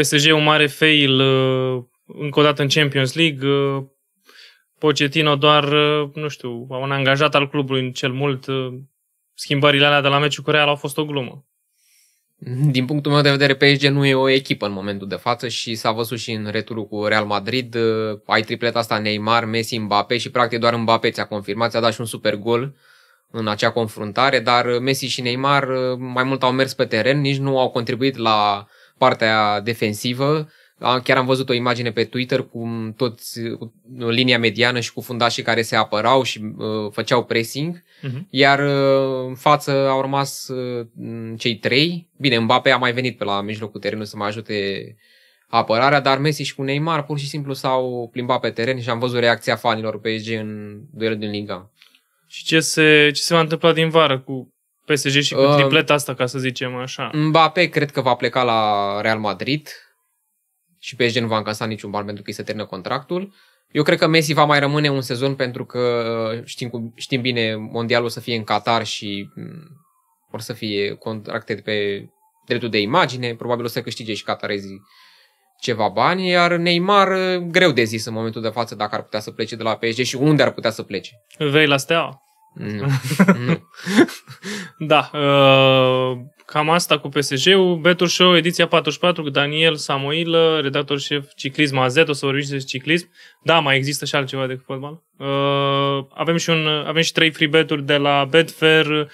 PSG un mare fail uh, încă o dată în Champions League. Uh, Pochettino doar, uh, nu știu, un angajat al clubului în cel mult. Schimbările alea de la meciul cu Real au fost o glumă. Din punctul meu de vedere, PSG nu e o echipă în momentul de față și s-a văzut și în returul cu Real Madrid. Ai tripleta asta Neymar, Messi, Mbappé și practic doar Mbappé ți-a confirmat, ți-a dat și un super gol în acea confruntare, dar Messi și Neymar mai mult au mers pe teren, nici nu au contribuit la partea defensivă. Chiar am văzut o imagine pe Twitter cu toți cu linia mediană și cu fundașii care se apărau și uh, făceau pressing, uh-huh. iar uh, în față au rămas uh, cei trei. Bine, Mbappe a mai venit pe la mijlocul terenului să mai ajute apărarea, dar Messi și cu Neymar pur și simplu s-au plimbat pe teren și am văzut reacția fanilor PSG în duelul din Liga. Și ce se, ce se va întâmpla din vară cu PSG și cu uh, tripleta asta, ca să zicem așa. Mbappé cred că va pleca la Real Madrid și PSG nu va încasa niciun ban pentru că îi se termină contractul. Eu cred că Messi va mai rămâne un sezon pentru că uh, știm, cum, știm bine, mondialul o să fie în Qatar și mm, vor să fie contracte pe dreptul de imagine, probabil o să câștige și catarezii ceva bani, iar Neymar uh, greu de zis în momentul de față dacă ar putea să plece de la PSG și unde ar putea să plece. Vei la Steaua? Nu. da, uh, cam asta cu PSG-ul. Betul Show, ediția 44, cu Daniel Samoilă, redactor șef Ciclism AZ, o să vorbim și despre ciclism. Da, mai există și altceva decât fotbal. Uh, avem, și un, avem și trei free beturi de la Betfair.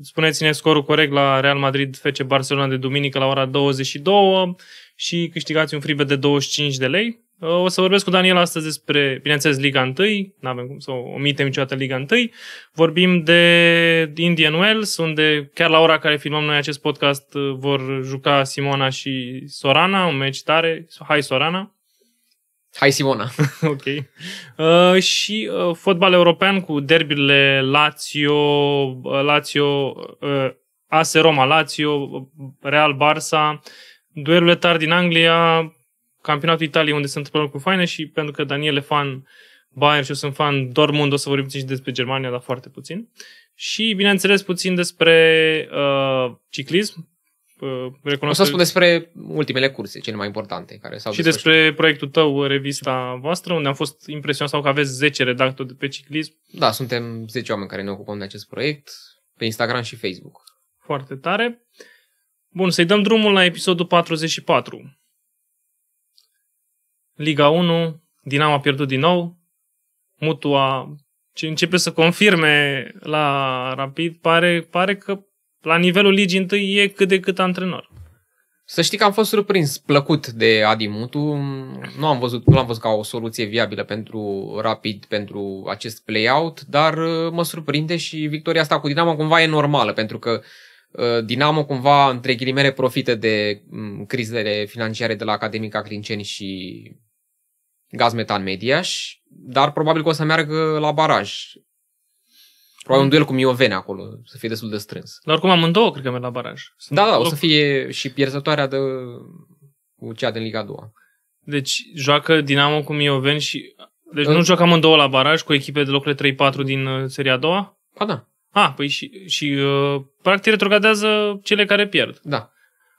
Spuneți-ne scorul corect la Real Madrid FC Barcelona de duminică la ora 22 și câștigați un free bet de 25 de lei. O să vorbesc cu Daniel astăzi despre, bineînțeles, Liga 1, nu avem cum să omitem niciodată Liga 1. Vorbim de Indian Wells, unde chiar la ora care filmăm noi acest podcast uh, vor juca Simona și Sorana, un meci tare. Hai Sorana! Hai Simona! ok. Uh, și uh, fotbal european cu derbile Lazio, uh, Lazio uh, AS Roma, Lazio, uh, Real Barça, duelurile tari din Anglia, campionatul Italiei unde se întâmplă lucruri faine și pentru că Daniel e fan Bayern și eu sunt fan Dortmund, o să vorbim și despre Germania, dar foarte puțin. Și, bineînțeles, puțin despre uh, ciclism. Uh, o să spun despre ultimele curse, cele mai importante. care s-au Și despre proiectul tău, revista voastră, unde am fost impresionat sau că aveți 10 redactori de pe ciclism. Da, suntem 10 oameni care ne ocupăm de acest proiect, pe Instagram și Facebook. Foarte tare. Bun, să-i dăm drumul la episodul 44. Liga 1, Dinamo a pierdut din nou, Mutu a ce începe să confirme la Rapid, pare, pare că la nivelul ligii întâi e cât de cât antrenor. Să știi că am fost surprins, plăcut de Adi Mutu. Nu am văzut, nu l-am văzut ca o soluție viabilă pentru Rapid, pentru acest play-out, dar uh, mă surprinde și victoria asta cu Dinamo cumva e normală, pentru că uh, Dinamo cumva, între ghilimele, profită de mm, crizele financiare de la Academica Clinceni și gaz metan Mediaș, dar probabil că o să meargă la baraj. Probabil un duel cu Miovene acolo, să fie destul de strâns. Dar oricum amândouă cred că merg la baraj. Sunt da, da, loc. o să fie și pierzătoarea de cu cea din Liga 2. Deci joacă Dinamo cu Mioveni și... Deci în... nu joacă amândouă la baraj cu echipe de locurile 3-4 din uh, seria a doua? A, da. A, ah, păi și, și uh, practic retrogradează cele care pierd. Da.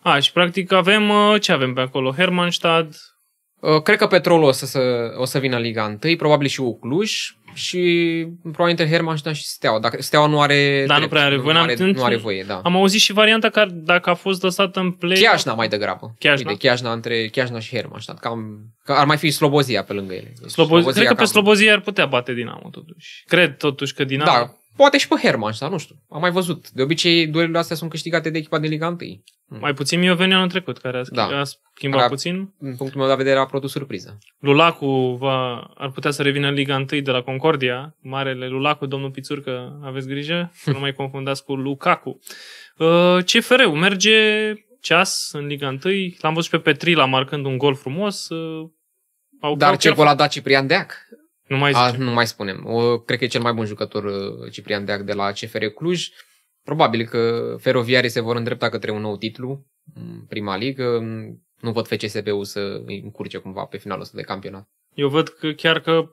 A, ah, și practic avem, uh, ce avem pe acolo? Hermannstad, Uh, cred că petrolul o să, să, o să vină Liga 1, probabil și Ucluș și probabil între Herman da, și Steaua. Dacă Steaua nu are da, drept, nu prea are voie, nu are, nu are voie da. Am auzit și varianta care dacă a fost lăsată în play... Chiajna mai degrabă. Chiajna. Uite, Chiajna între Chiajna și Hermannstadt. Cam, că ar mai fi Slobozia pe lângă ele. Deci, Slobo- Slobozia cred că cam... pe Slobozia ar putea bate Dinamo totuși. Cred totuși că Dinamo... Da, Poate și pe Herman, dar nu știu. Am mai văzut. De obicei, duelurile astea sunt câștigate de echipa de Liga 1. Hmm. Mai puțin venea anul trecut, care a, da. schimbat, da. a schimbat care, puțin. În punctul meu de vedere, a produs surpriză. Lulacu va, ar putea să revină în Liga 1 de la Concordia. Marele Lulacu, domnul Pițurcă, aveți grijă să nu mai confundați cu Lukaku. Uh, CFR-ul merge ceas în Liga 1. L-am văzut pe Petrila marcând un gol frumos. Uh, au Dar ce gol a dat Ciprian Deac? Nu mai, zice. A, nu mai spunem. O, cred că e cel mai bun jucător uh, Ciprian Deac de la CFR Cluj. Probabil că feroviarii se vor îndrepta către un nou titlu în prima ligă. Nu văd FCSB-ul să îi încurce cumva pe finalul ăsta de campionat. Eu văd că chiar că,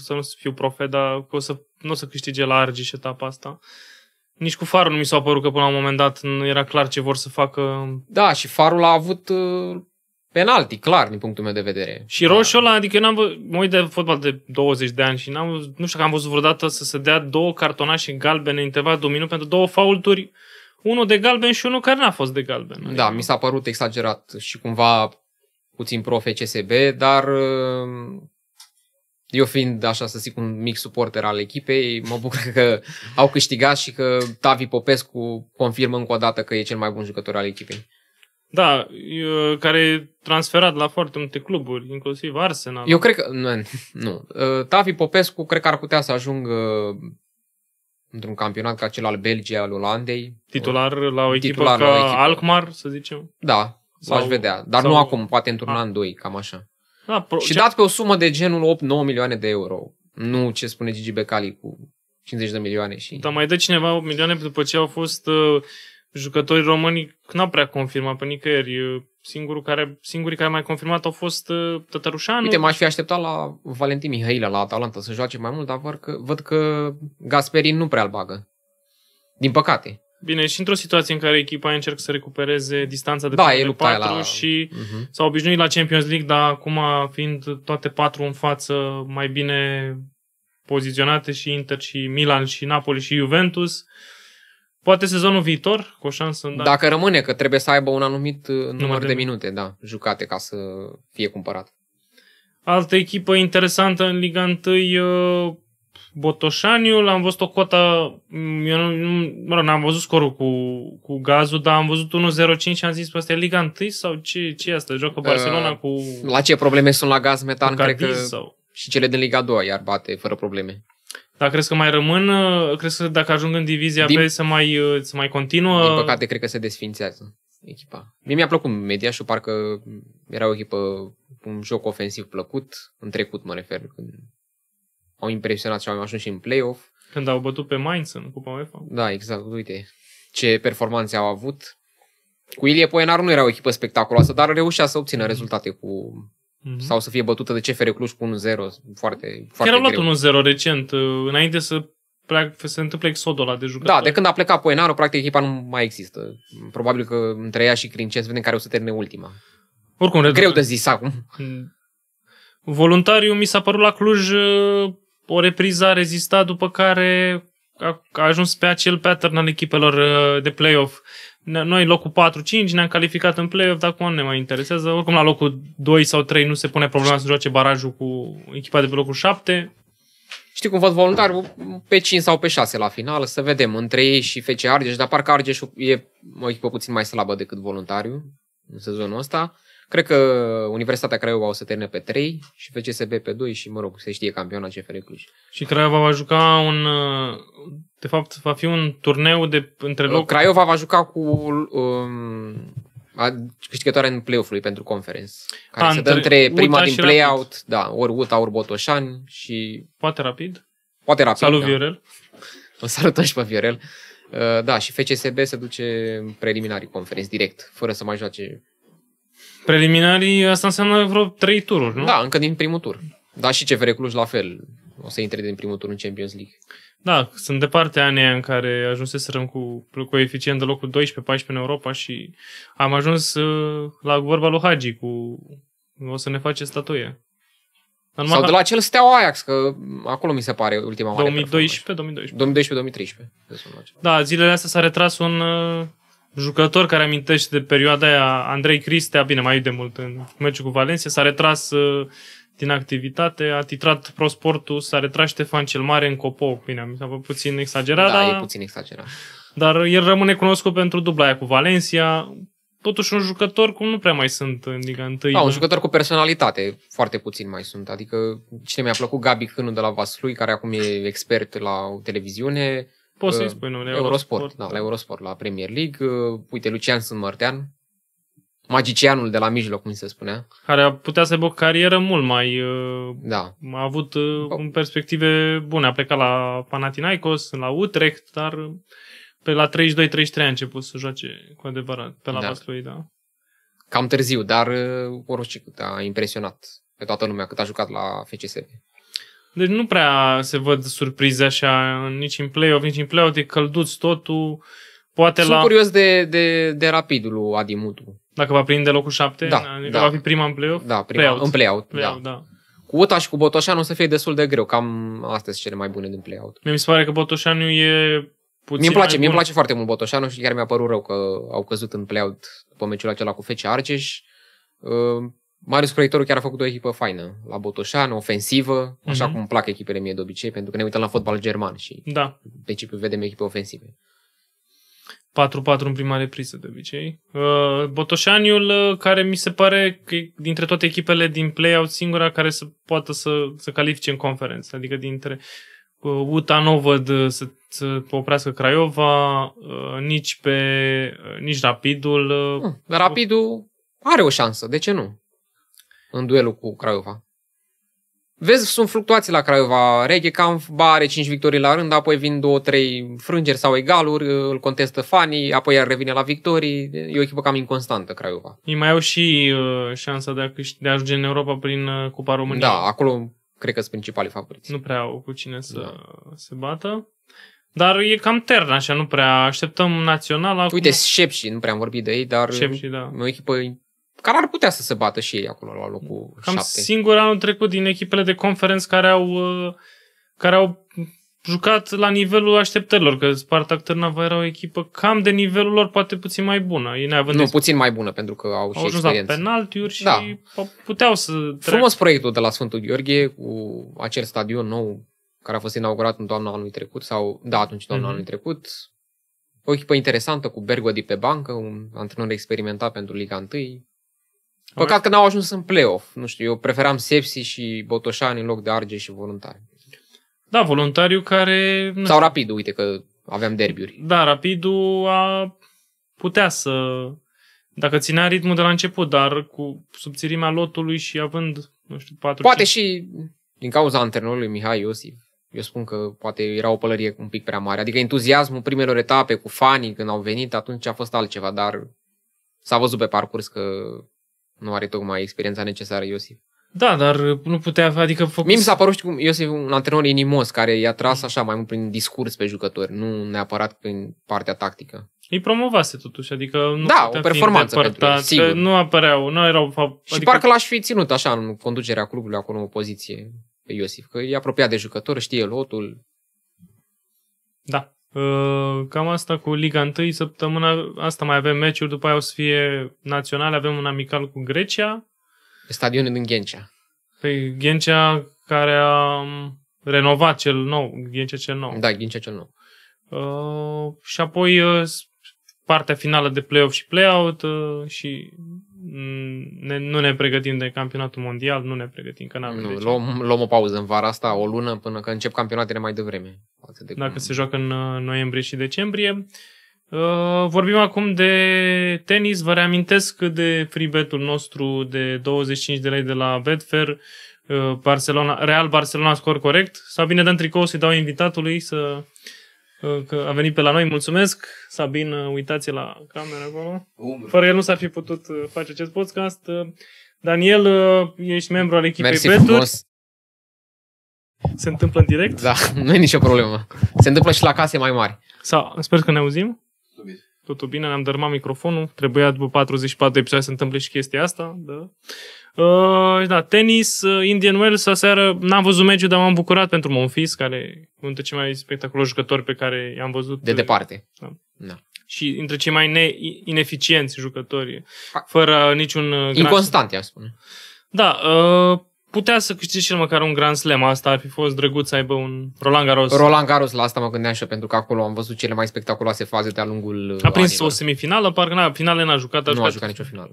să nu fiu profet, dar că o să, nu o să câștige la Argiș etapa asta. Nici cu farul nu mi s-a părut că până la un moment dat nu era clar ce vor să facă. Da, și farul a avut uh, penalti, clar, din punctul meu de vedere. Și da. roșu ăla, adică eu n-am văzut, mă uit de fotbal de 20 de ani și n-am, nu știu că am văzut vreodată să se dea două cartonașe galbene în interval de un minut pentru două faulturi, unul de galben și unul care n-a fost de galben. Da, adică... Da, mi s-a părut exagerat și cumva puțin profe CSB, dar um, eu fiind, așa să zic, un mic suporter al echipei, mă bucur că au câștigat și că Tavi Popescu confirmă încă o dată că e cel mai bun jucător al echipei. Da, care e transferat la foarte multe cluburi, inclusiv Arsenal. Eu cred că... Nu. nu. Tavi Popescu cred că ar putea să ajungă într-un campionat ca cel al Belgiei, al Olandei. Titular la o echipă titular ca la o echipă. Alkmaar, să zicem? Da, sau, aș vedea. Dar sau, nu acum, poate într-un ah. an, doi, cam așa. Da, pro, și ce... dat pe o sumă de genul 8-9 milioane de euro. Nu ce spune Gigi Becali cu 50 de milioane. Și... Dar mai dă cineva 8 milioane după ce au fost... Uh, jucători români n-au prea confirmat pe nicăieri. Singurul care, singurii care mai confirmat au fost uh, Tătărușanu. Uite, m-aș fi așteptat la Valentin Mihaila, la Atalanta, să joace mai mult, dar văd că, văd că Gasperin nu prea îl bagă. Din păcate. Bine, și într-o situație în care echipa încearcă să recupereze distanța de da, e 4 la... și uh-huh. s-au obișnuit la Champions League, dar acum fiind toate patru în față mai bine poziționate și Inter și Milan și Napoli și Juventus, uh, Poate sezonul viitor, cu o șansă în da. Dacă rămâne, că trebuie să aibă un anumit uh, număr, număr de, de minute, da, jucate ca să fie cumpărat. Altă echipă interesantă în Liga 1, uh, Botoșaniul, am văzut o cota, mm, eu nu, nu mă rog, n-am văzut scorul cu, cu gazul, dar am văzut 1-0-5 și am zis, asta păi, e Liga 1 sau ce, ce e asta? Joacă uh, Barcelona uh, cu... La ce probleme sunt la gaz metan, cred că... Sau? Și cele din Liga 2 iar bate fără probleme. Dar crezi că mai rămân? Uh, crezi că dacă ajung în divizia din, B să mai, uh, să mai continuă? Din păcate, cred că se desfințează echipa. Mie mi-a plăcut Mediașul, parcă era o echipă cu un joc ofensiv plăcut, în trecut mă refer, când au impresionat și au ajuns și în play-off. Când au bătut pe Mainz în Cupa UEFA. Da, exact, uite ce performanțe au avut. Cu Ilie Poenaru nu era o echipă spectaculoasă, dar reușea să obțină rezultate cu Mm-hmm. Sau să fie bătută de CFR Cluj cu 1-0, foarte, foarte Chiar a luat 1-0 recent, uh, înainte să se întâmple exodul ăla de jucători. Da, de când a plecat Poenaro, practic echipa nu mai există. Probabil că între ea și Crincens vedem care o să termine ultima. Oricum, Greu redu- de zis acum. Mm. Voluntariu mi s-a părut la Cluj uh, o repriză a rezistat, după care a ajuns pe acel pattern al echipelor uh, de playoff. Noi locul 4-5 ne-am calificat în play-off, dar acum nu ne mai interesează. Oricum la locul 2 sau 3 nu se pune problema să joace barajul cu echipa de pe locul 7. Știi cum văd voluntar pe 5 sau pe 6 la final, să vedem între ei și FC Argeș, dar parcă Argeș e o echipă puțin mai slabă decât voluntariu în sezonul ăsta. Cred că Universitatea Craiova o să termine pe 3 și FCSB pe 2 și, mă rog, se știe campioana CFR Cluj. Și Craiova va juca un... De fapt, va fi un turneu de între loc. Craiova va juca cu um, a, câștigătoare în play-off-ului pentru conference. Care a, ah, se dă între prima Uta din play-out, da, ori Uta, ori Botoșani și... Poate rapid. Poate rapid, Salut, da. Viorel. O salutăm și pe Viorel. Uh, da, și FCSB se duce în preliminarii conferenți direct, fără să mai joace Preliminarii, asta înseamnă vreo trei tururi, nu? Da, încă din primul tur. Da, și CFR Cluj la fel. O să intre din primul tur în Champions League. Da, sunt departe anii în care ajunseserăm cu coeficient de locul 12-14 în Europa și am ajuns uh, la vorba lui Hagi cu o să ne face statuie. În Sau de la acel Steaua Ajax, că acolo mi se pare ultima 2012, mare 2012, 2012. 2012-2013. Da, zilele astea s-a retras un uh, jucător care amintește de perioada aia, Andrei Cristea, bine, mai de mult în meciul cu Valencia, s-a retras uh, din activitate, a titrat prosportul, s-a retras Ștefan cel Mare în Copou. Bine, mi s-a făcut puțin exagerat. Da, dar... e puțin exagerat. Dar el rămâne cunoscut pentru dubla aia cu Valencia, totuși un jucător cum nu prea mai sunt în Liga 1. Da, un jucător cu personalitate, foarte puțin mai sunt. Adică cine mi-a plăcut, Gabi Hânu de la Vaslui, care acum e expert la o televiziune, Poți să-i uh, spui numele. Eurosport, Eurosport. Da, la da. Eurosport, la Premier League. Uh, uite, Lucian Sânmărtean, magicianul de la mijloc, cum se spunea. Care a putea să aibă o carieră mult mai... Uh, da. A avut în perspective bune. A plecat la Panathinaikos, la Utrecht, dar pe la 32-33 a început să joace cu adevărat pe la da. Vaslui, da. Cam târziu, dar orice cât a impresionat pe toată lumea cât a jucat la FCSB. Deci nu prea se văd surprize așa nici în play-off, nici în play off e călduț totul. Poate Sunt la... curios de, de, de rapidul lui Adimutu. Dacă va prinde locul 7, da, adică da. va fi prima în play-off? Da, prima, play-out. în play-out, da. play-out da. da. Cu Uta și cu Botoșanu o să fie destul de greu, cam astea sunt cele mai bune din play-out. mi se pare că Botoșanu e puțin mi-mi place, mi place foarte mult Botoșanu și chiar mi-a părut rău că au căzut în play-out după meciul acela cu Fece Argeș. Ă, Marius Proiectorul chiar a făcut o echipă faină la Botoșan, ofensivă, așa uh-huh. cum îmi plac echipele mie de obicei, pentru că ne uităm la fotbal german și da. în principiu vedem echipe ofensive. 4-4 în prima repriză de obicei. Uh, Botoșaniul, uh, care mi se pare că dintre toate echipele din play-out singura care să poată să, să califice în conferență, adică dintre uh, UTA nu văd să, să oprească Craiova, nici pe nici Rapidul. Dar hm, Rapidul are o șansă, de ce nu? în duelul cu Craiova. Vezi, sunt fluctuații la Craiova. Reghe cam, are 5 victorii la rând, apoi vin 2-3 frângeri sau egaluri, îl contestă fanii, apoi iar revine la victorii. E o echipă cam inconstantă, Craiova. Ei mai au și uh, șansa de a, de a ajunge în Europa prin uh, Cupa României. Da, acolo cred că sunt principalii favoriți. Nu prea au cu cine să da. se bată. Dar e cam tern, așa, nu prea așteptăm naționala. Uite, acum... Șepși, nu prea am vorbit de ei, dar Șepși, da. e o echipă care ar putea să se bată și ei acolo la locul Cam 7. singur anul trecut din echipele de conferență care au, uh, care au jucat la nivelul așteptărilor, că Spartak Târnava era o echipă cam de nivelul lor, poate puțin mai bună. Ei neavând nu, puțin mai bună, pentru că au, și au ajuns experiență. la penaltiuri și da. puteau să... Treacă. Frumos proiectul de la Sfântul Gheorghe cu acel stadion nou care a fost inaugurat în toamna anului trecut, sau, da, atunci toamna mm-hmm. anului trecut. O echipă interesantă cu Bergodi pe bancă, un antrenor experimentat pentru Liga 1, Păcat că n-au ajuns în play-off. Nu știu, eu preferam Sepsi și Botoșani în loc de Arge și Voluntari. Da, Voluntariu care... Nu Sau Rapid, uite că aveam derbiuri. Da, Rapidul a putea să... Dacă ținea ritmul de la început, dar cu subțirimea lotului și având, nu știu, 4 Poate 5... și din cauza antrenorului Mihai Iosif. Eu spun că poate era o pălărie un pic prea mare. Adică entuziasmul primelor etape cu fanii când au venit, atunci a fost altceva, dar s-a văzut pe parcurs că nu are tocmai experiența necesară Iosif. Da, dar nu putea, adică... Focus... Mie mi s-a părut, știu, cum, Iosif un antrenor inimos care i-a tras așa mai mult prin discurs pe jucători, nu neapărat prin partea tactică. Îi promovase totuși, adică nu da, o performanță pentru el, sigur. nu apăreau, nu erau... Adică... Și parcă l-aș fi ținut așa în conducerea clubului acolo o poziție pe Iosif, că e apropiat de jucător, știe lotul. Da. Uh, cam asta cu Liga 1, săptămâna asta mai avem meciuri, după aia o să fie național, avem un amical cu Grecia. stadionul din Ghencea. Pe păi Ghencea care a um, renovat cel nou, Ghencea cel nou. Da, Ghencea cel nou. Uh, și apoi uh, partea finală de play-off și play-out uh, și Mm, ne, nu ne pregătim de campionatul mondial, nu ne pregătim că n am nu, luăm, luăm o pauză în vara asta, o lună, până că încep campionatele mai devreme. Față de Dacă cum... se joacă în uh, noiembrie și decembrie. Uh, vorbim acum de tenis. Vă reamintesc de freebet-ul nostru de 25 de lei de la Betfair. Uh, Barcelona, Real Barcelona scor corect. Sau bine dăm tricou să-i dau invitatului să că a venit pe la noi. Mulțumesc, Sabin, uitați la cameră acolo. Umbră. Fără el nu s-ar fi putut uh, face acest podcast. Uh, Daniel, uh, ești membru al echipei Mersi Beturi. Frumos. Se întâmplă în direct? Da, nu e nicio problemă. Se întâmplă și la case mai mari. Sau, sper că ne auzim. Totul bine, ne-am dărmat microfonul. Trebuia după 44 de episoade să întâmple și chestia asta. Da. Uh, da, tenis, uh, Indian Wells, aseară n-am văzut meciul, dar m-am bucurat pentru Monfis, care e unul dintre cei mai spectaculoși jucători pe care i-am văzut. De uh, departe. Da. da. Și între cei mai ne- ineficienți jucători, fără niciun... Uh, Inconstant, gran... i spune. Da, uh, putea să câștigi și măcar un Grand Slam. Asta ar fi fost drăguț să aibă un Roland Garros. Roland Garros, la asta mă gândeam și eu, pentru că acolo am văzut cele mai spectaculoase faze de-a lungul A prins anilor. o semifinală, parcă na, finale n-a jucat. A nu jucat, a jucat nicio finală.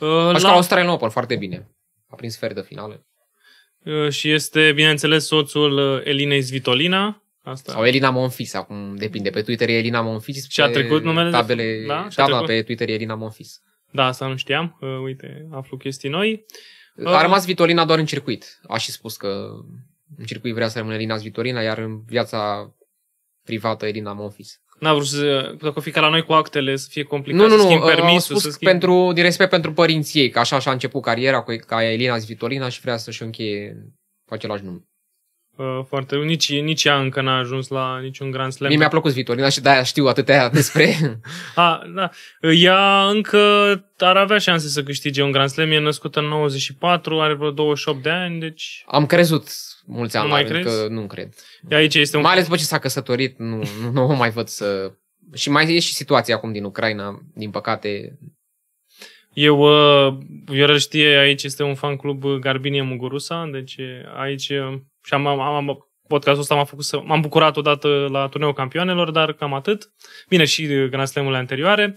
Uh, Aș la... Australian foarte bine. A prins fer de finale. Uh, și este, bineînțeles, soțul uh, Elinei Zvitolina. Asta. Sau Elina Monfis, acum depinde. Pe Twitter e Elina Monfis. Și a trecut numele? Tabele, de... da, da, da, pe Twitter e Elina Monfis. Da, asta nu știam. Uh, uite, aflu chestii noi. Uh, a rămas Vitolina doar în circuit. A și spus că în circuit vrea să rămână Elina Zvitolina, iar în viața privată Elina Monfis. N-a vrut să, dacă o fi ca la noi cu actele, să fie complicat, nu, nu, să schimb ă, permisul, spus să schimb... pentru, din respect pentru părinții ei, că așa și-a început cariera cu ca Elina Zvitolina și vrea să-și încheie cu același nume. Uh, foarte, nici, nici ea încă n-a ajuns la niciun Grand Slam. Mie mi-a plăcut Vitorina și de-aia știu atâtea despre... a, da. Ea încă ar avea șanse să câștige un Grand Slam, e născută în 94, are vreo 28 de ani, deci... Am crezut mulți ani, nu mai că adică nu cred. Aici este un... Mai ales după ce s-a căsătorit, nu, nu, nu o mai văd să... Și mai e și situația acum din Ucraina, din păcate. Eu, ă, eu știe, aici este un fan club ă, Garbinie Mugurusa, deci aici ă, și am, am, am podcastul ăsta m-a făcut să... M-am bucurat odată la turneul campioanelor, dar cam atât. Bine, și Grand slam anterioare.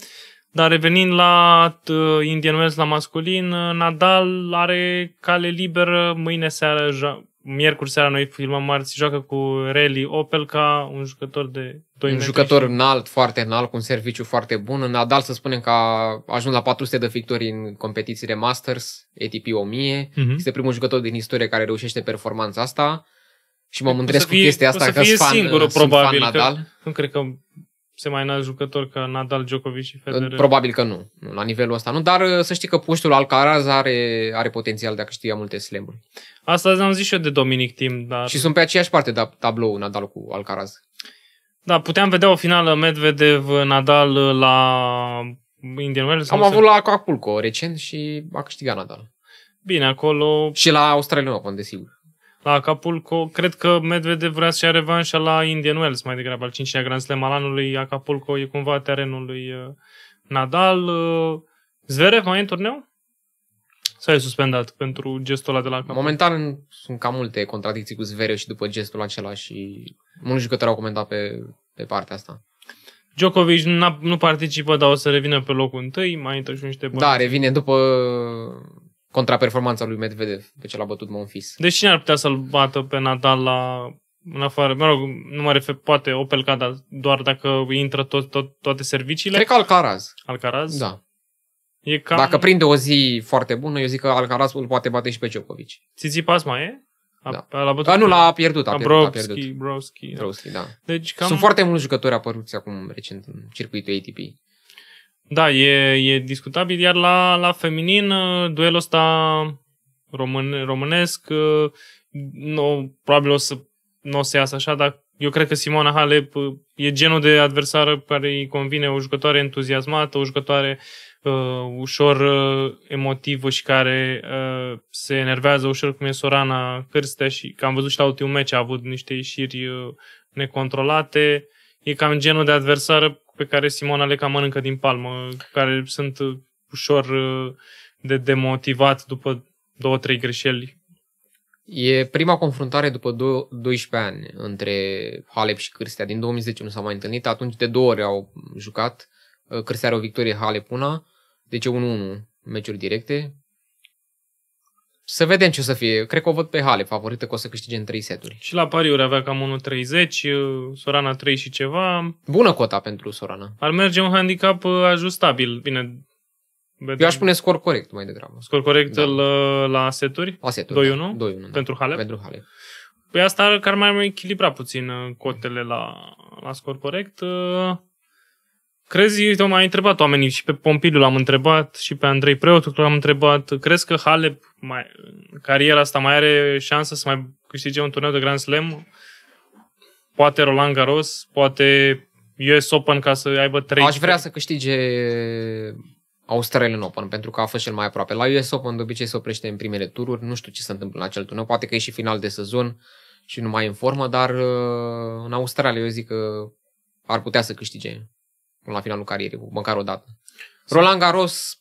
Dar revenind la Indian Wells, la masculin, Nadal are cale liberă mâine seară, miercuri seara noi filmăm marți, joacă cu Rally Opel ca un jucător de 2 Un jucător și... înalt, foarte înalt, cu un serviciu foarte bun. În Nadal să spunem că a ajuns la 400 de victorii în competițiile Masters, ATP 1000. Uh-huh. Mhm. Este primul jucător din istorie care reușește performanța asta. Și mă păi, mândresc cu chestia asta că sunt fan, probabil, fan Nadal. Că, nu cred că se mai înalt jucător ca Nadal, Djokovic și Federer? Probabil că nu, nu la nivelul ăsta nu, dar uh, să știi că puștul Alcaraz are, are potențial de a câștiga multe slam Asta am zis și eu de Dominic Tim. Dar... Și sunt pe aceeași parte de tablou Nadal cu Alcaraz. Da, puteam vedea o finală Medvedev-Nadal uh, la Indian Wells. Am avut se... la Acapulco recent și a câștigat Nadal. Bine, acolo... Și la Australia Open, desigur la Acapulco. Cred că Medvedev vrea să ia revanșa la Indian Wells, mai degrabă, al cincilea Grand Slam al anului. Acapulco e cumva terenul lui uh, Nadal. Uh, Zverev mai e în turneu? Sau e suspendat pentru gestul ăla de la Acapulco? Momentan sunt cam multe contradicții cu Zverev și după gestul acela și mulți jucători au comentat pe, pe partea asta. Djokovic nu participă, dar o să revină pe locul întâi, mai întâi și niște bani. Da, revine după contraperformanța lui Medvedev, pe ce l-a bătut Monfis. Deci cine ar putea să-l bată pe Nadal la în afară, mă rog, nu mă refer, poate Opel dar doar dacă intră tot, tot, toate serviciile. Cred că Alcaraz. Alcaraz? Da. E cam... Dacă prinde o zi foarte bună, eu zic că Alcaraz îl poate bate și pe Djokovic. pas mai e? A, da. l-a bătut a, nu, l-a pierdut. A, a pierdut, Brofsky, a pierdut. Brofsky, da. da. Deci cam... Sunt foarte mulți jucători apăruți acum recent în circuitul ATP. Da, e, e discutabil, iar la, la feminin, uh, duelul ăsta român, românesc, uh, nu, probabil o să, nu o să iasă așa, dar eu cred că Simona Halep uh, e genul de adversară care îi convine o jucătoare entuziasmată, o jucătoare uh, ușor uh, emotivă și care uh, se enervează ușor, cum e Sorana Cârstea și că am văzut și la ultimul meci a avut niște ieșiri uh, necontrolate. E cam genul de adversară pe care Simona le cam mănâncă din palmă, care sunt ușor uh, de demotivat după două, trei greșeli. E prima confruntare după 12 ani între Halep și Cârstea. Din 2010 nu s-a mai întâlnit, atunci de două ori au jucat. Uh, Cârstea are o victorie, Halep una, deci 1-1 meciuri directe. Să vedem ce o să fie. Cred că o văd pe Hale favorită că o să câștige în 3 seturi. Și la pariuri avea cam 1.30, Sorana 3 și ceva. Bună cota pentru Sorana. Ar merge un handicap uh, ajustabil. Bine, Vedem. Eu aș pune scor corect mai degrabă. Scor corect da. la, uh, la seturi? La seturi. 2-1? Da. 2-1 da. pentru Hale? Pentru Hale. Păi asta ar, ar mai, mai echilibra puțin uh, cotele la, la scor corect. Crezi, m am întrebat oamenii și pe Pompiliu l-am întrebat și pe Andrei Preotul l-am întrebat. Crezi că Halep, mai, cariera asta, mai are șansă să mai câștige un turneu de Grand Slam? Poate Roland Garros, poate US Open ca să aibă trei... Aș vrea să câștige Australian Open, pentru că a fost cel mai aproape. La US Open de obicei se oprește în primele tururi, nu știu ce se întâmplă în acel turneu, poate că e și final de sezon și nu mai în formă, dar uh, în Australia eu zic că ar putea să câștige la finalul carierei, măcar o dată. Roland Garros,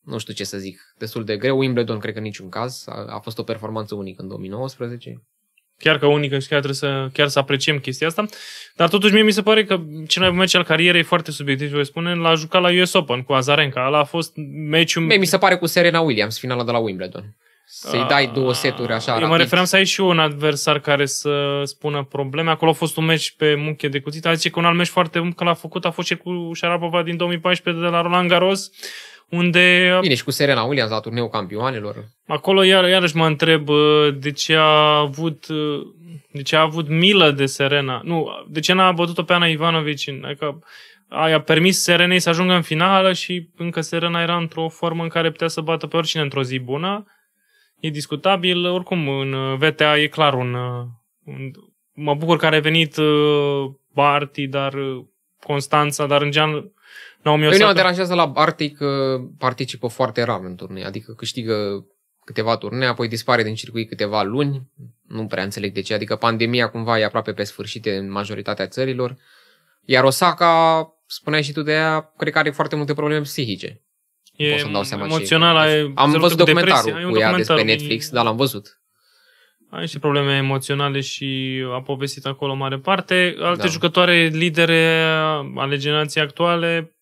nu știu ce să zic, destul de greu. Wimbledon, cred că în niciun caz. A, a fost o performanță unică în 2019 chiar că unică și chiar trebuie să, chiar să apreciem chestia asta. Dar totuși mie mi se pare că cel mai bun meci al carierei, foarte subiectiv voi spune, l-a jucat la US Open cu Azarenka. Ăla a fost meciul... Mie mi se pare cu Serena Williams, finala de la Wimbledon. Să-i dai două ah. seturi așa Eu mă referam să ai și un adversar care să spună probleme. Acolo a fost un meci pe munche de cuțit. A zice că un alt meci foarte bun că l-a făcut a fost și cu Șarapova din 2014 de la Roland Garros unde... Bine, și cu Serena Williams la turneul campioanelor. Acolo iar, iarăși mă întreb uh, de ce a avut, uh, de ce a avut milă de Serena. Nu, de ce n-a bătut-o pe Ana Ivanovici? Adică aia a permis Serenei să ajungă în finală și încă Serena era într-o formă în care putea să bată pe oricine într-o zi bună e discutabil. Oricum, în uh, VTA e clar un... Uh, un mă bucur că a revenit uh, Barty, dar Constanța, dar în general Naomi Osaka... Pe mine mă deranjează la Barty că participă foarte rar în turnee, adică câștigă câteva turnee, apoi dispare din circuit câteva luni, nu prea înțeleg de ce, adică pandemia cumva e aproape pe sfârșit în majoritatea țărilor, iar Osaka, spuneai și tu de ea, cred că are foarte multe probleme psihice. E pot să-mi dau seama emoțional, ce e. Deci, am văzut documentarul cu ea despre Netflix, dar l-am văzut. Ai niște probleme emoționale și a povestit acolo mare parte. Alte da. jucătoare lidere ale generației actuale,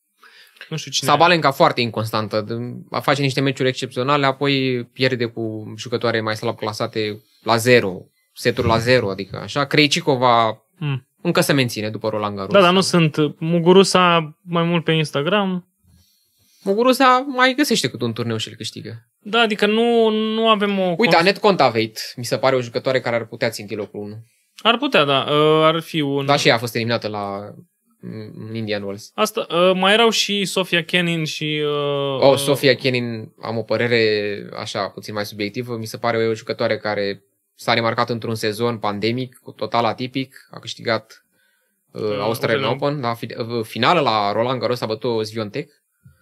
nu știu cine. Sabalenka foarte inconstantă, face niște meciuri excepționale, apoi pierde cu jucătoare mai slab clasate la zero, seturi la zero, adică așa. Krejcikova mm. încă se menține după Roland Garros. Da, dar nu sunt. Mugurusa mai mult pe Instagram, Muguruza mai găsește cât un turneu și îl câștigă. Da, adică nu, nu avem o... Uite, Anet Contaveit, mi se pare o jucătoare care ar putea ținti locul 1. Ar putea, da. Ă, ar fi un... Da, și ea a fost eliminată la Indian Wells. Asta, uh, mai erau și Sofia Kenin și... Uh, oh, Sofia Kenin, am o părere așa puțin mai subiectivă, mi se pare o jucătoare care s-a remarcat într-un sezon pandemic, total atipic, a câștigat uh, Australian Open, la da, fi, uh, finală la Roland Garros a bătut Zviontek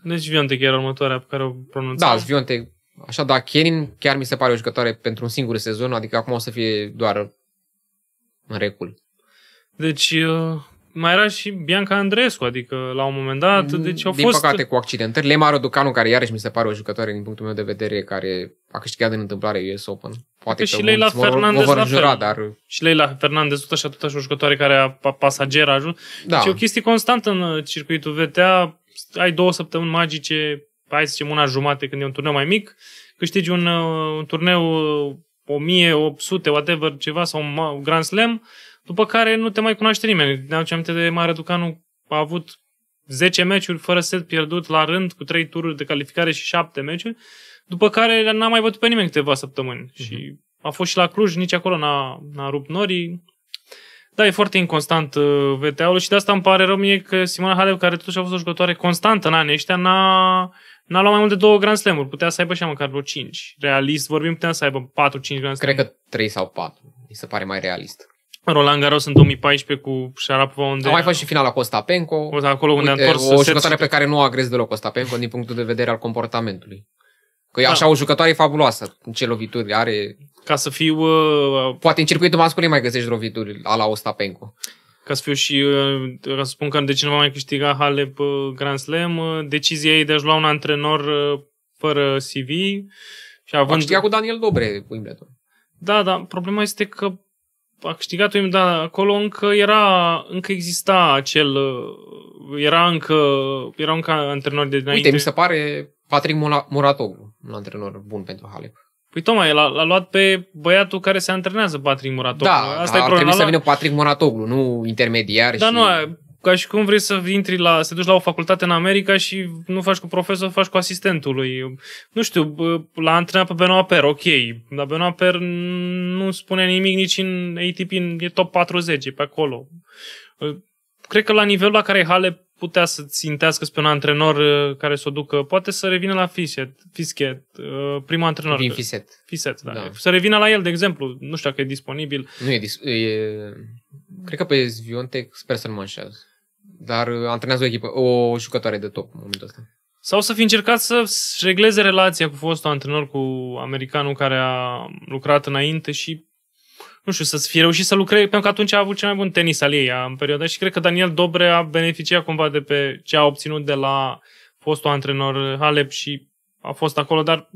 deci Viontech era următoarea pe care o pronunțam. Da, Viontech. Așa, da, Kenin chiar mi se pare o jucătoare pentru un singur sezon, adică acum o să fie doar în recul. Deci, uh, mai era și Bianca Andrescu, adică la un moment dat, mm, deci au din fost... Din păcate cu accidentări, Lema Răducanu, care iarăși mi se pare o jucătoare din punctul meu de vedere, care a câștigat în întâmplare US Open. Poate că, adică că și Leila Fernandez la fel. Dar... Și Leila Fernandez, tot așa, tot așa o jucătoare care a pasager a ajuns. Da. Deci e o chestie constantă în circuitul VTA, ai două săptămâni magice, hai să zicem una jumate când e un turneu mai mic, câștigi un, uh, un turneu 1800, uh, whatever, ceva, sau un Grand Slam, după care nu te mai cunoaște nimeni. Ne aduce aminte de Mare Ducanu a avut 10 meciuri fără set pierdut la rând, cu 3 tururi de calificare și 7 meciuri, după care n-a mai văzut pe nimeni câteva săptămâni. Mm-hmm. Și a fost și la Cluj, nici acolo n-a, n-a rupt norii, da, e foarte inconstant uh, VTA-ul și de asta îmi pare rău mie că Simona Halep, care totuși a fost o jucătoare constantă în anii ăștia, n-a, n-a luat mai mult de două Grand slam Putea să aibă și măcar vreo 5. Realist vorbim, putea să aibă 4-5 Grand Slam Cred că 3 sau 4. Mi se pare mai realist. Roland Garros în 2014 cu Sharapova unde... A mai fost și finala cu Costapenco. Acolo unde Uite, a întors o jucătoare pe care nu a agres deloc Ostapenko din punctul de vedere al comportamentului. Că da. așa o jucătoare e fabuloasă. Ce lovituri are. Ca să fiu... Uh, Poate în circuitul masculin mai găsești lovituri ala Ostapenko. Ca să fiu și, uh, ca să spun că de ce nu mai câștiga Halep uh, Grand Slam, uh, decizia ei de a-și lua un antrenor uh, fără CV și având... A cu Daniel Dobre, Wimbledon. Da, da, problema este că a câștigat Wimbledon da, acolo încă era, încă exista acel, uh, era încă, era încă antrenor de dinainte. Uite, mi se pare Patrick Muratoglu un antrenor bun pentru Halep. Păi tocmai, l-a, l-a luat pe băiatul care se antrenează Patrick Muratoglu. Da, Asta dar e problema. să vină Patrick Muratoglu, nu intermediar. Da și... nu, ca și cum vrei să intri la, să te duci la o facultate în America și nu faci cu profesor, faci cu asistentul lui. Nu știu, l-a antrenat pe Benoit Per, ok, dar Benoit Per nu spune nimic nici în ATP, e top 40, e pe acolo. Cred că la nivelul la care e Halep putea să țintească spre un antrenor uh, care să o ducă, poate să revină la Fischet, Fischet uh, primul antrenor. Din Fischet. Fischet, da. da. Să revină la el, de exemplu. Nu știu dacă e disponibil. Nu e, dis- e cred că pe Zviontec, sper să nu mă înșez. Dar uh, antrenează o echipă, o jucătoare de top în momentul ăsta. Sau să fi încercat să regleze relația cu fostul antrenor, cu americanul care a lucrat înainte și nu știu, să fie reușit să lucreze, pentru că atunci a avut cel mai bun tenis al ei în perioada și cred că Daniel Dobre a beneficiat cumva de pe ce a obținut de la fostul antrenor Halep și a fost acolo, dar...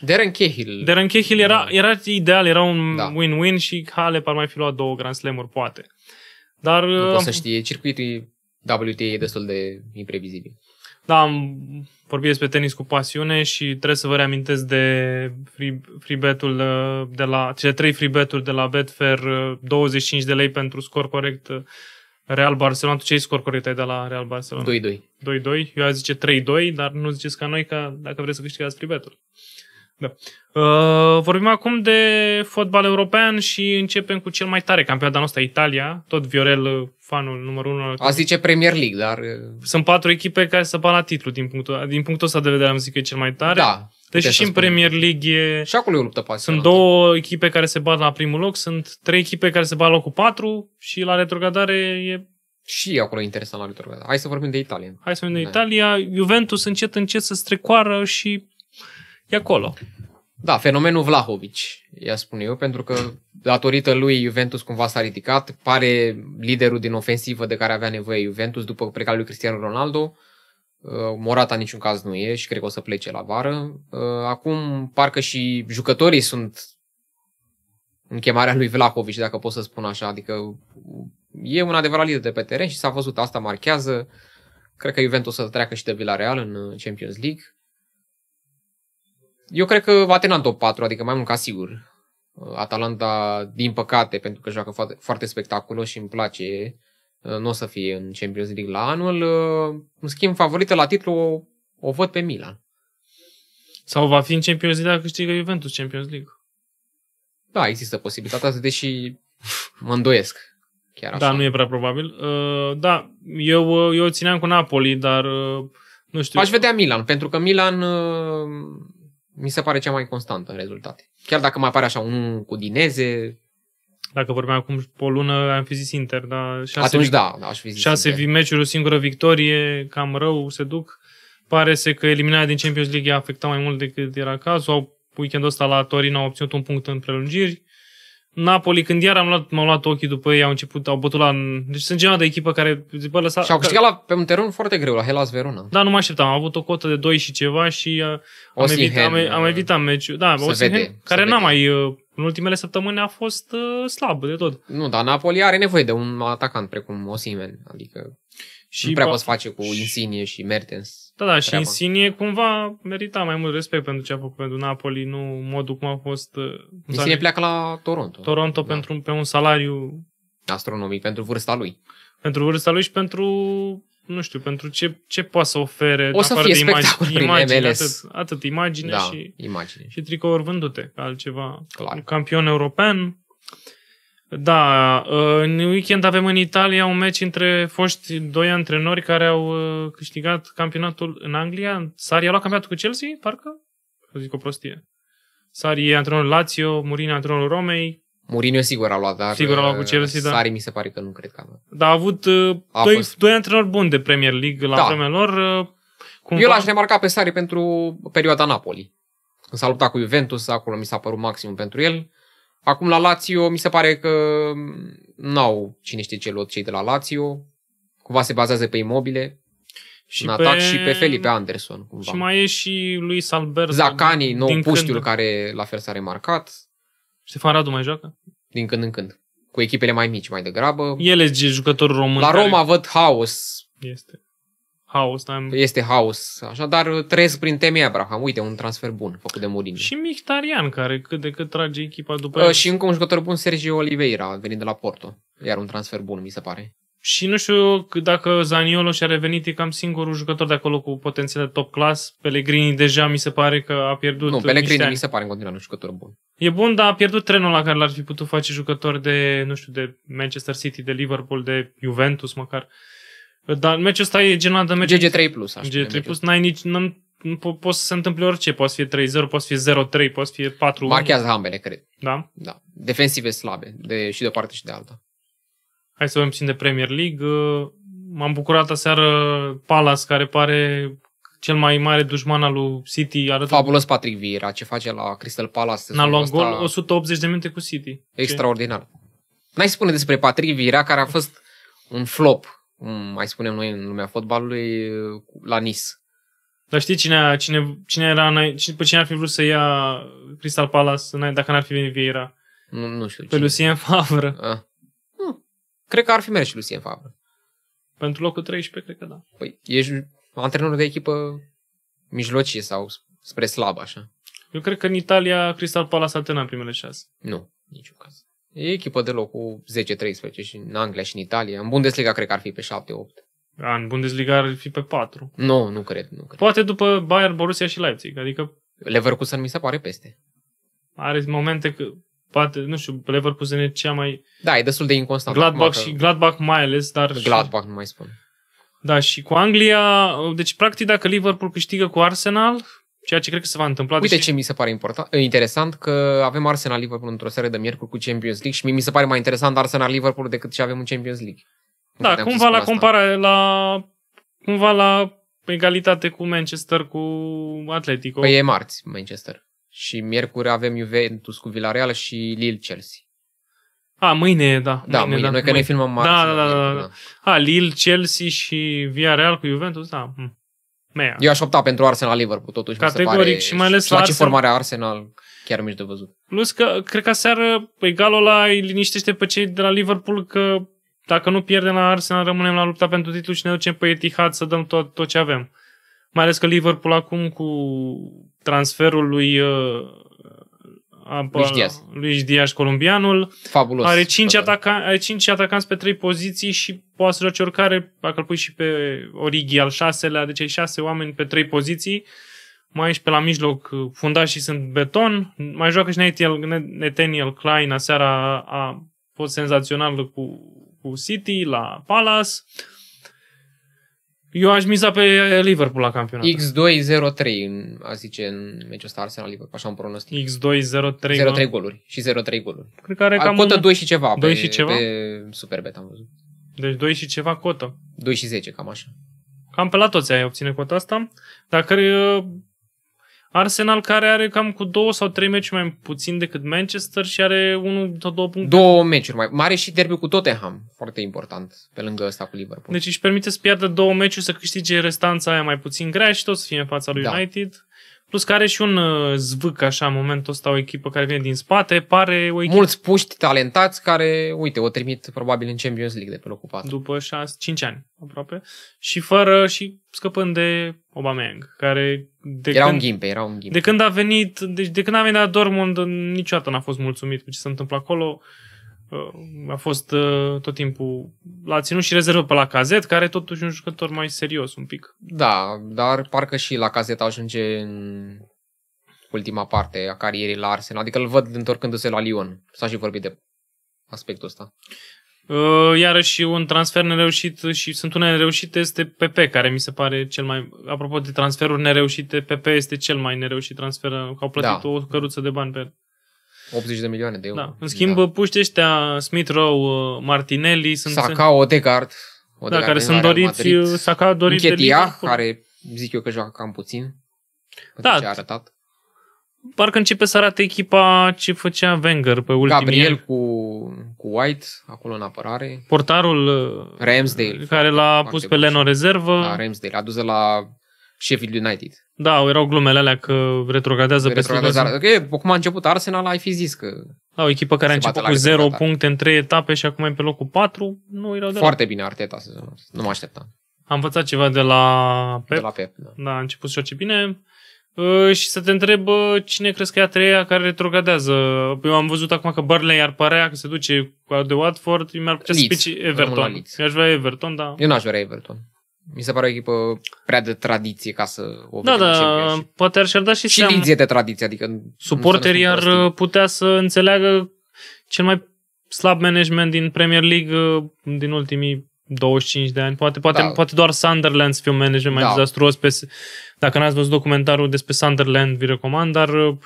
Darren Cahill. Darren Cahill era, da. era ideal, era un da. win-win și Halep ar mai fi luat două Grand Slam-uri, poate. Dar... Nu poți uh, să știe, circuitul WTA e destul de imprevizibil. Da, am vorbi despre tenis cu pasiune și trebuie să vă reamintesc de free, free betul uh, de la cele trei free beturi de la Betfair, 25 uh, de lei pentru scor corect uh, Real Barcelona. Tu ce scor corect ai de la Real Barcelona? 2-2. 2-2. Eu aș zice 3-2, dar nu ziceți ca noi că dacă vreți să câștigați free betul. Da. Uh, vorbim acum de fotbal european și începem cu cel mai tare campionat al nostru, Italia. Tot Viorel, uh, fanul numărul 1. A zice Premier League, dar... Uh, sunt patru echipe care se bat la titlu din punctul, din punctul ăsta de vedere, am zis că e cel mai tare. Da. Deci și în Premier League e... Și acolo e o luptă pasionată. Sunt două echipe care se bat la primul loc, sunt trei echipe care se bat la locul 4 și la retrogradare e și acolo e interesant la retrogradare. Hai să vorbim de Italia. Hai să vorbim de da. Italia. Juventus încet încet să strecoară și e acolo. Da, fenomenul Vlahovic, ia spun eu, pentru că datorită lui Juventus cumva s-a ridicat, pare liderul din ofensivă de care avea nevoie Juventus după plecarea lui Cristiano Ronaldo. Uh, Morata în niciun caz nu e și cred că o să plece la vară. Uh, acum parcă și jucătorii sunt în chemarea lui Vlahovic, dacă pot să spun așa, adică e un adevărat lider de pe teren și s-a văzut asta, marchează. Cred că Juventus o să treacă și de Villarreal în Champions League eu cred că va termina în top 4, adică mai mult ca sigur. Uh, Atalanta, din păcate, pentru că joacă foarte, foarte spectaculos și îmi place, uh, nu o să fie în Champions League la anul. Uh, în schimb, favorită la titlu o, o văd pe Milan. Sau va fi în Champions League dacă câștigă Juventus Champions League. Da, există posibilitatea asta, deși mă îndoiesc. Chiar da, așa. Da, nu e prea probabil. Uh, da, eu, eu țineam cu Napoli, dar uh, nu știu. Aș vedea Milan, pentru că Milan uh, mi se pare cea mai constantă în rezultate. Chiar dacă mai apare așa un cu dineze, dacă vorbeam acum o lună, am fi zis Inter, dar șase, Atunci, vi- da, da, aș fi zis șase vi- meciuri, o singură victorie, cam rău, se duc. Pare să că eliminarea din Champions League a afectat mai mult decât era cazul. Au, weekendul ăsta la Torino au obținut un punct în prelungiri. Napoli, când iar am luat, m-am luat ochii după ei, au început, au bătut la... Deci sunt genul de echipă care... bă, lăsa, și au câștigat la, pe un teren foarte greu, la Hellas Verona. Da, nu mă așteptam. Am avut o cotă de 2 și ceva și uh, am, evit, am, uh, am evitat meciul. Da, o care n-a mai... Uh, în ultimele săptămâni a fost uh, slab de tot. Nu, dar Napoli are nevoie de un atacant precum Osimen, Adică și nu prea ba, poți face cu Insigne și Mertens. Da, da, și treabă. Insigne cumva merita mai mult respect pentru ce a făcut pentru Napoli, nu modul cum a fost... Insigne uh, pleacă la Toronto. Toronto da. pentru, pe un salariu... Astronomic, pentru vârsta lui. Pentru vârsta lui și pentru, nu știu, pentru ce, ce poate să ofere. O să fie de imagine, prin imagine, MLS. Atât, atât imagine, da, și, imagine și tricouri vândute, altceva. Clar. Un campion european, da, uh, în weekend avem în Italia un meci între foști doi antrenori care au uh, câștigat campionatul în Anglia. Sari a luat campionatul cu Chelsea, parcă? Să zic o prostie. Sari e antrenorul Lazio, Mourinho antrenorul Romei. Mourinho sigur a luat, dar sigur a luat cu Chelsea, da. Sari mi se pare că nu cred că a Dar a avut uh, a doi, fost... doi antrenori buni de Premier League la da. vremea lor. Cumva... Eu l-aș remarca pe Sari pentru perioada Napoli. Când s-a luptat cu Juventus, acolo mi s-a părut maximum pentru el. Acum la Lazio mi se pare că n-au cine știe ce lot cei de la Lazio. Cumva se bazează pe imobile. Și în pe... atac și pe Felipe Anderson. Cumva. Și mai e și lui Salberto. Zacani, nou puștiul când... care la fel s-a remarcat. Ștefan Radu mai joacă? Din când în când. Cu echipele mai mici mai degrabă. El e jucătorul român. La Roma care... văd haos. Este. House. Am... Este House, dar trăiesc prin Temi Abraham. Uite, un transfer bun făcut de Mourinho. Și Mihtarian, care cât de cât trage echipa după uh, Și încă un jucător bun, Sergio Oliveira, venit de la Porto. Iar un transfer bun, mi se pare. Și nu știu dacă Zaniolo și-a revenit, e cam singurul jucător de acolo cu potențial de top class. Pellegrini deja mi se pare că a pierdut Nu, Pellegrini mi se pare în continuare un jucător bun. E bun, dar a pierdut trenul la care l-ar fi putut face jucător de, nu știu, de Manchester City, de Liverpool, de Juventus măcar. Dar meciul ăsta e genul de meci... GG3+. Plus, GG3+, plus, n-ai nici... n nu po- să se întâmple orice. să fi 3-0, să fi 0-3, să fi 4-1. Marchează ambele, cred. Da? Da. Defensive slabe, de, și de o parte și de alta. Hai să vedem puțin de Premier League. Uh, m-am bucurat aseară Palace, care pare cel mai mare dușman al lui City. Arătă... Fabulos Patrick Vieira, ce face la Crystal Palace. N-a luat gol 180 de minute cu City. Extraordinar. Ce? N-ai spune despre Patrick Vieira, care a fost un flop cum mai spunem noi în lumea fotbalului, la Nis. Dar știi cine, cine, cine era, cine, pe cine ar fi vrut să ia Crystal Palace dacă n-ar fi venit Vieira? Nu, nu știu. Pe cine. Lucien Favre. Ah. Hmm. Cred că ar fi mers și Lucien Favre. Pentru locul 13, cred că da. Păi, ești antrenor de echipă mijlocie sau spre slab, așa. Eu cred că în Italia Crystal Palace a în primele șase. Nu, niciun caz. E echipă de locul 10-13 și în Anglia și în Italia. În Bundesliga cred că ar fi pe 7-8. Da, în Bundesliga ar fi pe 4. Nu, nu cred, nu cred. Poate după Bayern, Borussia și Leipzig, adică... Leverkusen mi se pare peste. Are momente că poate, nu știu, Leverkusen e cea mai... Da, e destul de inconstant. Gladbach, că... și Gladbach mai ales, dar... Gladbach, și... nu mai spun. Da, și cu Anglia, deci practic dacă Liverpool câștigă cu Arsenal, Ceea ce cred că se va întâmpla. Uite deși... ce mi se pare important, interesant, că avem Arsenal Liverpool într-o seară de miercuri cu Champions League și mi se pare mai interesant Arsenal Liverpool decât ce avem în Champions League. Da, cumva la compara la cumva la egalitate cu Manchester cu Atletico. Păi e marți Manchester. Și miercuri avem Juventus cu Villarreal și Lille Chelsea. A, mâine, da. Da, mâine, mâine da. noi că mâine. ne filmăm da, marți. Da, da, da. da. da. A, Lille, Chelsea și Villarreal cu Juventus, da. Hm mea. Eu aș opta pentru Arsenal-Liverpool, totuși. Categoric pare, și mai ales și la Arsenal... ce formare Arsenal chiar mi de văzut. Plus că, cred că seară egalul ăla îi liniștește pe cei de la Liverpool că dacă nu pierdem la Arsenal, rămânem la lupta pentru titlu și ne ducem pe Etihad să dăm tot, tot ce avem. Mai ales că Liverpool acum cu transferul lui uh, Luis Diaz. Luis Diaz, colombianul, Fabulos. are 5 ataca- are cinci atacanți pe 3 poziții și poate să joace oricare, dacă îl pui și pe Origi al șaselea, deci ai șase oameni pe trei poziții, mai ești pe la mijloc, uh, fundașii sunt beton, mai joacă și Nathaniel, Nathaniel Klein aseara a fost senzațional cu, cu City, la Palace. Eu aș miza pe Liverpool la campionat. X2-0-3, a zice în meciul ăsta Arsenal-Liverpool, așa un pronostic. X2-0-3. 0-3 goluri și 0-3 goluri. Cred că are cam... 2 și ceva 2 pe, și ceva? pe Superbet, am văzut. Deci 2 și ceva cotă. 2 și 10, cam așa. Cam pe la toți ai obține cota asta. Dacă Arsenal care are cam cu două sau trei meciuri mai puțin decât Manchester și are unul sau două puncte. Două meciuri mai mare și derby cu Tottenham, foarte important, pe lângă ăsta cu Liverpool. Deci își permite să piardă două meciuri, să câștige restanța aia mai puțin grea și tot să fie în fața lui da. United. Plus că are și un uh, zvâc așa în momentul ăsta, o echipă care vine din spate, pare o echipă... Mulți puști talentați care, uite, o trimit probabil în Champions League de pe locul 4. După 6, 5 ani aproape și fără și scăpând de Aubameyang, care de era când, un ghimpe, era un ghimpe. De când a venit, deci de când a venit la Dortmund, niciodată n-a fost mulțumit cu ce se întâmplă acolo. Uh, a fost uh, tot timpul, l-a ținut și rezervă pe la cazet, care totuși un jucător mai serios un pic. Da, dar parcă și la cazet ajunge în ultima parte a carierei la Arsenal, adică îl văd întorcându-se la Lyon. S-a și vorbit de aspectul ăsta. Uh, iarăși un transfer nereușit și sunt unele nereușite este PP, care mi se pare cel mai... Apropo de transferuri nereușite, PP este cel mai nereușit transfer, că au plătit da. o căruță de bani pe 80 de milioane de euro. Da. În da. schimb, da. puști ăștia, Smith Rowe, uh, Martinelli, sunt... Saka, Odegaard. Da, Odegaard da, care sunt doriți, uh, Saka doriți de Liga, care zic eu că joacă cam puțin. Da. Ce a arătat. Parcă începe să arate echipa ce făcea Wenger pe ultimii Gabriel cu, cu White, acolo în apărare. Portarul uh, Ramsdale, care l-a pus pe Leno rezervă. Da, Ramsdale, a dus la Sheffield United. Da, erau glumele alea că retrogradează, pe Că okay, cum a început Arsenal, ai fi zis că... Da, o echipă care a început cu 0 puncte în 3 etape și acum e pe locul 4, nu erau de Foarte bine Arteta sezonul Nu mă așteptam. A învățat ceva de la Pep. De la Pep, da. da a început și ce bine. Uh, și să te întreb uh, cine crezi că e a treia care retrogradează. Păi eu am văzut acum că Burnley ar părea că se duce cu de Watford, mi-ar putea să pici Everton. Eu aș vrea Everton, da. Eu n-aș vrea Everton. Mi se pare o echipă prea de tradiție ca să o Da, da, poate ar și-ar da și, și seama. de tradiție, adică... Suporterii ar prostii. putea să înțeleagă cel mai slab management din Premier League uh, din ultimii 25 de ani. Poate, poate, da. poate doar Sunderland să fie un management mai da. dezastruos. Pe, dacă n-ați văzut documentarul despre Sunderland, vi recomand, dar uh,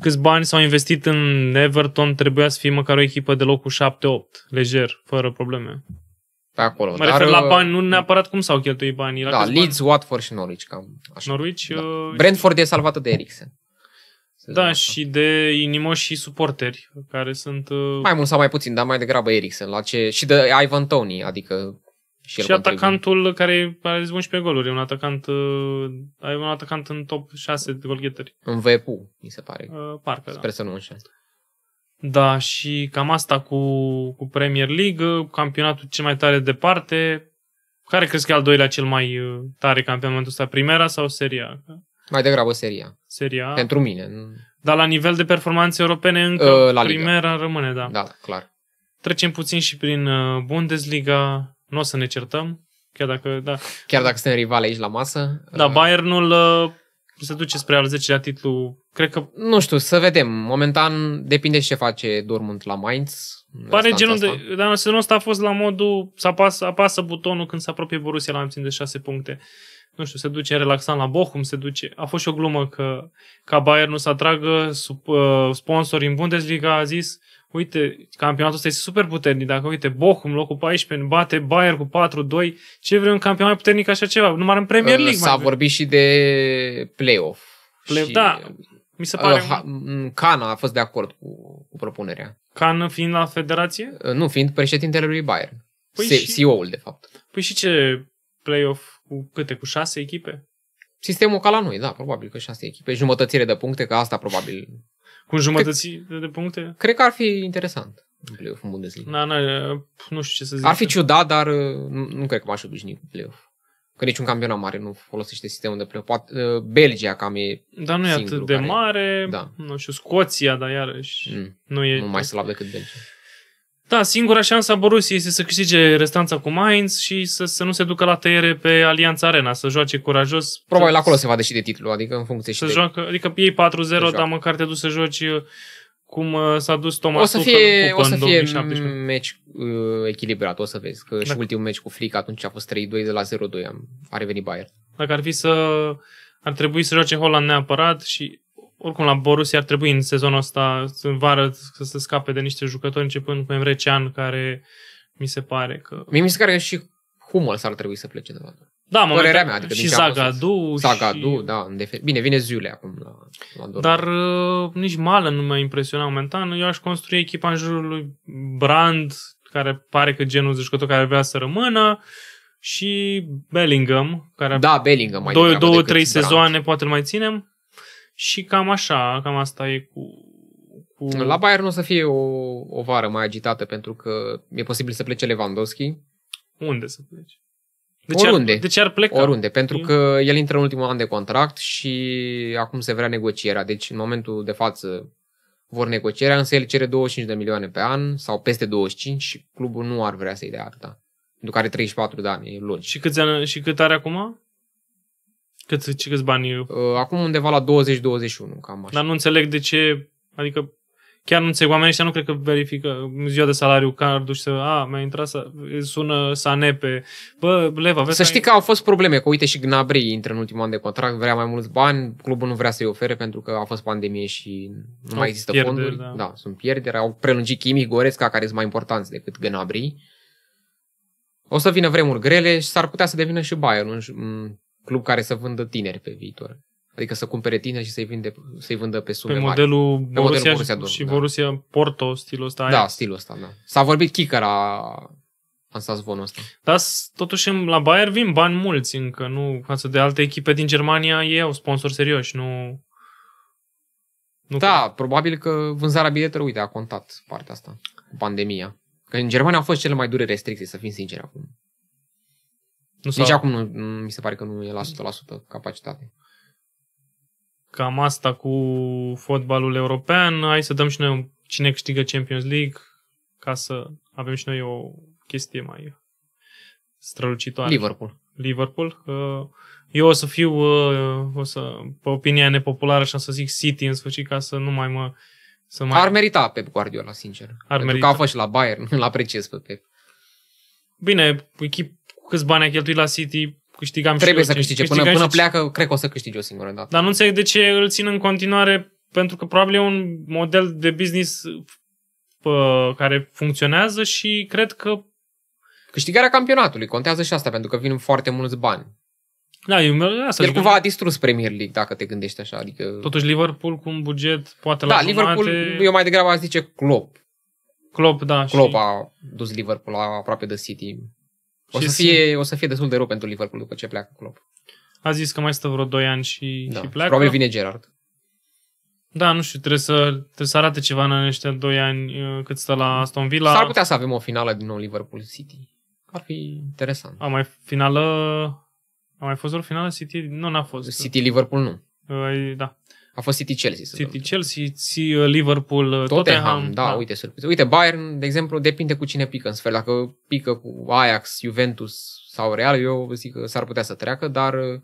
câți bani s-au investit în Everton, trebuia să fie măcar o echipă de locul 7-8, lejer, fără probleme pe acolo. Mă Dar, refer la uh, bani, nu neapărat cum s-au cheltuit banii. La da, Leeds, bani? Watford și Norwich. Cam așa. Norwich? Da. Uh, Brentford e salvată de Eriksen. Da, asta. și de inimoși și suporteri care sunt... Uh... Mai mult sau mai puțin, dar mai degrabă Eriksen. La ce... Și de Ivan Tony, adică și, și atacantul care a zis 11 goluri, e un atacant, uh, ai un atacant în top 6 de golghetări. În VPU, mi se pare. Uh, parcă, Sper da. să nu înșel. Da, și cam asta cu, cu Premier League, campionatul cel mai tare departe. Care crezi că e al doilea cel mai uh, tare campionatul ăsta? Primera sau Seria? Mai degrabă Seria. Seria. Pentru mine. Dar la nivel de performanțe europene încă uh, la Primera Liga. rămâne, da. Da, clar. Trecem puțin și prin uh, Bundesliga. Nu o să ne certăm, chiar dacă, da. Chiar dacă suntem rivali aici la masă. Da, uh, Bayernul se duce spre al 10-lea titlu. Cred că... Nu știu, să vedem. Momentan depinde și ce face Dortmund la Mainz. Pare genul asta. de... Dar sezonul ăsta a fost la modul să apasă, apasă butonul când se apropie Borussia la mai de 6 puncte. Nu știu, se duce relaxant la Bochum, se duce... A fost și o glumă că ca Bayern nu să atragă sub, uh, sponsor în Bundesliga, a zis uite, campionatul ăsta este super puternic, dacă uite, Bochum, locul 14, bate Bayern cu 4-2, ce vrei un campionat mai puternic așa ceva, numai în Premier League. S-a vorbit și de play-off. play și... da, mi se pare... Uh, un... Cana a fost de acord cu, cu propunerea. Cana fiind la federație? Uh, nu, fiind președintele lui Bayern. Păi Se, și... CEO-ul, de fapt. Păi și ce play-off cu câte? Cu șase echipe? Sistemul ca la noi, da, probabil că șase echipe. Jumătățire de puncte, că asta probabil cu jumătății cred, de puncte? Cred că ar fi interesant în play-off în Bundesliga. Na, na, nu știu ce să zic. Ar fi ciudat, dar uh, nu, nu cred că m-aș obișnui cu play Că niciun campionat mare nu folosește sistemul de play-off. Uh, Belgia cam e Dar nu e atât de care... mare. Da. Nu știu, Scoția, dar iarăși mm. nu e... Nu mai slab decât Belgia. Da, singura șansă a Borussia este să câștige restanța cu Mainz și să, să nu se ducă la tăiere pe Alianța Arena, să joace curajos. Probabil să, acolo se va decide titlul, adică în funcție să de... joacă, Adică ei 4-0, dar măcar te duci să joci uh, cum uh, s-a dus Thomas o să fie, o să fie meci uh, echilibrat, o să vezi, că Dacă. și ultimul meci cu Flick atunci a fost 3-2 de la 0-2, am, a revenit Bayern. Dacă ar fi să... ar trebui să joace Holland neapărat și oricum la Borussia ar trebui în sezonul ăsta, în vară, să se scape de niște jucători, începând cu Emrecean, care mi se pare că... Mie mi se pare că și Hummels ar trebui să plece de vadă. Da, mă mea, adică și Zagadu. Zagadu, și... da. În defe- Bine, vine Ziule acum la, la Dar uh, nici Malen nu mă impresiona momentan. Eu aș construi echipa în jurul lui Brand, care pare că genul de jucător care vrea să rămână și Bellingham, care da, Bellingham mai două, două trei sezoane poate îl mai ținem. Și cam așa, cam asta e cu... cu... La Bayern o să fie o, o vară mai agitată pentru că e posibil să plece Lewandowski. Unde să plece? De ce oriunde. Ar, de ce ar pleca? Oriunde, pentru că el intră în ultimul an de contract și acum se vrea negocierea. Deci în momentul de față vor negocierea, însă el cere 25 de milioane pe an sau peste 25 și clubul nu ar vrea să-i dea atâta. Pentru că are 34 de ani, e logic. Și, câți ani, și cât are acum? cât ce, câți bani? Uh, acum undeva la 20-21, cam așa. Dar nu înțeleg de ce, adică chiar nu înțeleg, oamenii ăștia nu cred că verifică ziua de salariu cardul și să, a, mi-a intrat, să, sună Sanepe, bă, Leva, vezi Să știi că au fost probleme, că uite și Gnabry intră în ultimul an de contract, vrea mai mulți bani, clubul nu vrea să-i ofere pentru că a fost pandemie și nu au mai există pierderi, fonduri. Da. da. sunt pierderi, au prelungit Kimi Goresca, care sunt mai importanți decât Gnabry. O să vină vremuri grele și s-ar putea să devină și Bayern în, club care să vândă tineri pe viitor. Adică să cumpere tineri și să-i, vinde, să-i vândă pe sume pe modelul mari. Borussia, pe modelul Borussia Dortmund, și da. Borussia Porto, stilul ăsta. Da, aia. Da, stilul ăsta, da. S-a vorbit kicker a asta zvonul ăsta. Dar totuși la Bayern vin bani mulți încă, nu față de alte echipe din Germania, ei au sponsor serioși, nu... nu da, cred. probabil că vânzarea biletelor, uite, a contat partea asta, cu pandemia. Că în Germania au fost cele mai dure restricții, să fim sinceri acum. Nu Nici acum nu, mi se pare că nu e la 100% capacitate. Cam asta cu fotbalul european. Hai să dăm și noi cine câștigă Champions League ca să avem și noi o chestie mai strălucitoare. Liverpool. Liverpool. Eu o să fiu, uh, o să, pe opinia nepopulară și o să zic City în sfârșit ca să nu mai mă... Să mai... Ar merita Pep Guardiola, sincer. Ar Pentru merita. că a fost și la Bayern, la apreciez pe Pep. Bine, echip, câți bani a cheltuit la City, câștigam Trebuie și eu, să câștige, până, până și... pleacă, cred că o să câștige o singură dată. Dar nu înțeleg de ce îl țin în continuare, pentru că probabil e un model de business pă, care funcționează și cred că... Câștigarea campionatului, contează și asta, pentru că vin foarte mulți bani. Da, eu, asta El cumva a distrus Premier League, dacă te gândești așa. Adică... Totuși Liverpool cu un buget poate da, la Da, jumate... Liverpool, eu mai degrabă aș zice Klopp. Klopp, da. Klopp și... a dus Liverpool la aproape de City. O să, fie, o să fie destul de rău pentru Liverpool după ce pleacă Klopp. A zis că mai stă vreo 2 ani și, da. și pleacă. Probabil vine Gerard. Da, nu știu, trebuie să, trebuie să arate ceva în ăștia 2 ani uh, cât stă la Aston Villa. S-ar putea să avem o finală din nou Liverpool City. Ar fi interesant. A mai finală... A mai fost o finală City? Nu, n-a fost. City-Liverpool nu. Da. A fost City Chelsea. City Chelsea, uh, Liverpool, uh, Tottenham. Tottenham da, da, uite, surpriză. Uite, Bayern, de exemplu, depinde cu cine pică în sfert. Dacă pică cu Ajax, Juventus sau Real, eu zic că s-ar putea să treacă, dar uh,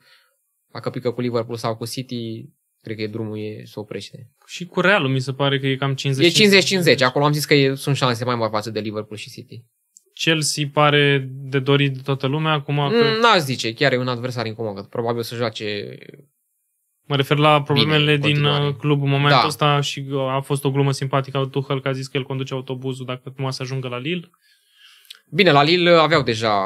dacă pică cu Liverpool sau cu City, cred că e drumul e să oprește. Și cu Realul mi se pare că e cam 50 E 50-50, acolo am zis că e, sunt șanse mai mari față de Liverpool și City. Chelsea pare de dorit de toată lumea, acum că... Mm, n-aș zice, chiar e un adversar incomod. Probabil o să joace Mă refer la problemele Bine, din uh, club în momentul da. ăsta și a fost o glumă simpatică a Tuchel că a zis că el conduce autobuzul dacă nu să ajungă la Lille. Bine, la Lille aveau deja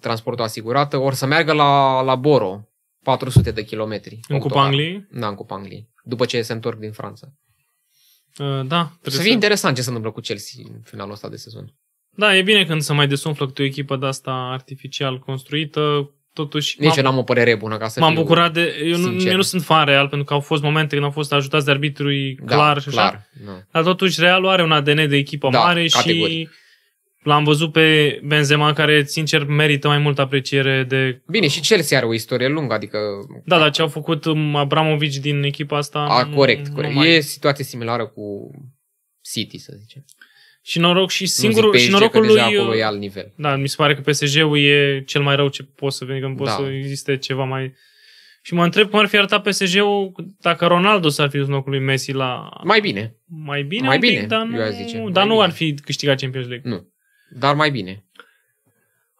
transportul asigurat, ori să meargă la, la Boro, 400 de kilometri. În Cupa Angliei? Da, în Cupa Angliei, după ce se întorc din Franța. Uh, da. Să fie să... interesant ce se întâmplă cu Chelsea în finalul ăsta de sezon. Da, e bine când se mai desumflă cu o echipă de asta artificial construită, totuși... Nici eu n-am o părere bună, ca să M-am fiu bucurat de... Eu nu, eu nu sunt fan real, pentru că au fost momente când au fost ajutați de arbitrui da, clar da, și clar, așa. Nu. Dar totuși realul are un ADN de echipă da, mare categori. și l-am văzut pe Benzema, care, sincer, merită mai multă apreciere de... Bine, și Chelsea are o istorie lungă, adică... Da, dar ce au făcut um, Abramovici din echipa asta... A, corect, nu, corect. Nu mai... E situație similară cu City, să zicem. Și noroc și singurul și norocul lui acolo uh, e alt nivel. Da, mi se pare că PSG-ul e cel mai rău ce poți să vezi, că nu poți da. să existe ceva mai și mă întreb cum ar fi arătat PSG-ul dacă Ronaldo s-ar fi dus în locul lui Messi la... Mai bine. Mai bine, mai bine dar nu, zice. Dar nu bine. ar fi câștigat Champions League. Nu, dar mai bine.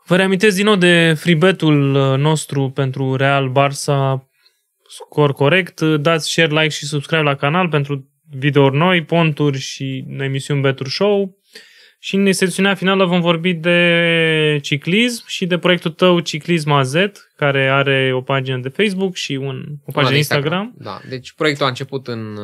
Vă reamintesc din nou de fribetul uh, nostru pentru Real Barça, scor corect. Uh, dați share, like și subscribe la canal pentru videouri noi, ponturi și emisiuni Better Show. Și în secțiunea finală vom vorbi de ciclism și de proiectul tău Ciclism AZ, care are o pagină de Facebook și un, o pagină de Instagram. Instagram. Da, deci proiectul a început în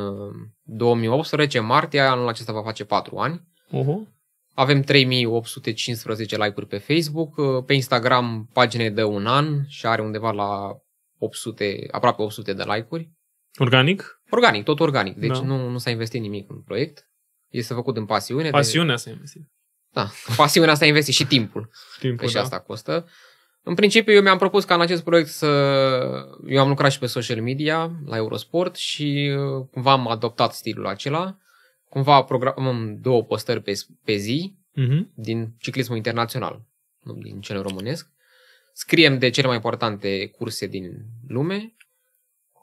2018, uh, martie, anul acesta va face 4 ani. Uh-huh. Avem 3815 like-uri pe Facebook, uh, pe Instagram pagine de un an și are undeva la 800, aproape 800 de like-uri. Organic? Organic, tot organic. Deci da. nu, nu s-a investit nimic în proiect. Este făcut în pasiune. Deci- pasiunea de... s-a investit. Da, pasiunea s a investit și timpul. timpul că și da. asta costă. În principiu, eu mi-am propus ca în acest proiect să... Eu am lucrat și pe social media, la Eurosport și cumva am adoptat stilul acela. Cumva programăm două postări pe, pe zi uh-huh. din ciclismul internațional, nu din cel românesc. Scriem de cele mai importante curse din lume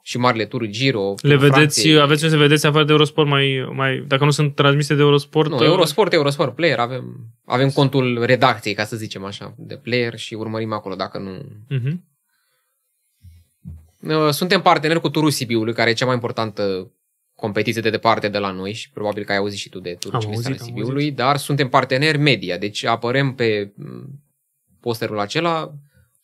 și marile tururi Giro. Le vedeți, Franței. aveți ce să vedeți afară de Eurosport mai, mai, dacă nu sunt transmise de Eurosport? Nu, Eurosport, Eurosport Player, avem, avem contul redacției, ca să zicem așa, de Player și urmărim acolo dacă nu... Uh-huh. Suntem parteneri cu Turul Sibiului, care e cea mai importantă competiție de departe de la noi și probabil că ai auzit și tu de Turul Cimistare Sibiului, auzit. dar suntem parteneri media, deci apărăm pe mm, posterul acela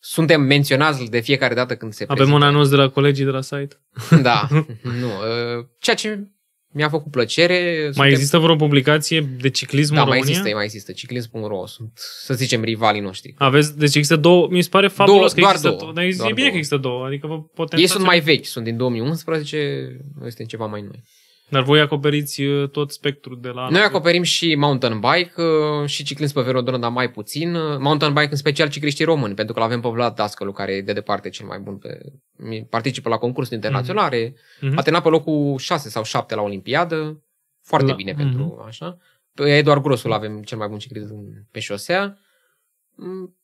suntem menționați de fiecare dată când se Avem prezintă. un anunț de la colegii de la site. Da, nu. Ă, ceea ce mi-a făcut plăcere. Mai suntem... există vreo publicație de ciclism da, în mai România? există, mai există. Ciclism.ro sunt, să zicem, rivalii noștri. Aveți, deci există două, mi se pare fabulos două, că doar există două. Dar e bine două. că există două, adică vă Ei sunt mai vechi, sunt din 2011, noi suntem ceva mai noi. Dar voi acoperiți uh, tot spectrul de la... Noi acoperim și mountain bike uh, și ciclism pe velodrom, dar mai puțin. Uh, mountain bike în special cicliștii români, pentru că l-avem pe Vlad Dascălu, care e de departe cel mai bun pe... Participă la concursuri internaționale, mm-hmm. a terminat pe locul 6 sau 7 la Olimpiadă, foarte la... bine mm-hmm. pentru mhm. așa. Pe Eduard Grosul avem cel mai bun ciclist pe șosea. Mm,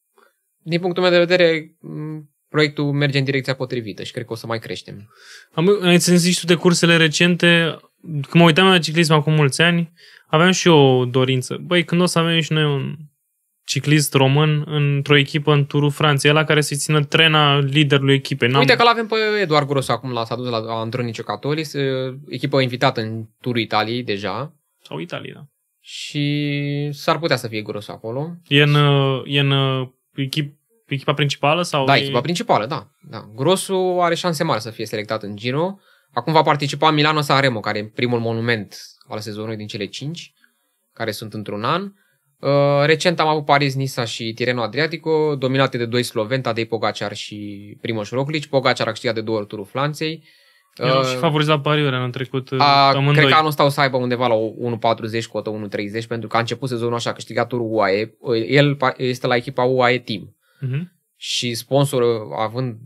din punctul meu de vedere, mm, proiectul merge în direcția potrivită și cred că o să mai creștem. Am, ai și tu de cursele recente, când mă uitam la ciclism acum mulți ani, aveam și eu o dorință. Băi, când o să avem și noi un ciclist român într-o echipă în Turul Franței, la care să țină trena liderului echipei. N-am... Uite că l-avem pe Eduard Grosu acum, la, s-a dus la Andronice Catolis, echipă invitată în Turul Italiei deja. Sau Italia, da. Și s-ar putea să fie Grosu acolo. E în, e în uh, echip, echipa principală? sau? Da, e... echipa principală, da. da. Grosu are șanse mari să fie selectat în Giro. Acum va participa Milano Saremo, care e primul monument al sezonului din cele cinci, care sunt într-un an. Uh, recent am avut Paris-Nisa și Tireno Adriatico, dominate de doi sloveni, Tadei Pogacar și Primoș Roglic. Pogacar a câștigat de două ori turul Franței. uh, și favorizat pariurile în trecut. Uh, a, cred că anul ăsta o să aibă undeva la 1.40 cu o 1.30 pentru că a început sezonul așa, a câștigat turul UAE. Uh, el este la echipa UAE Team. Uh-huh. Și sponsorul, având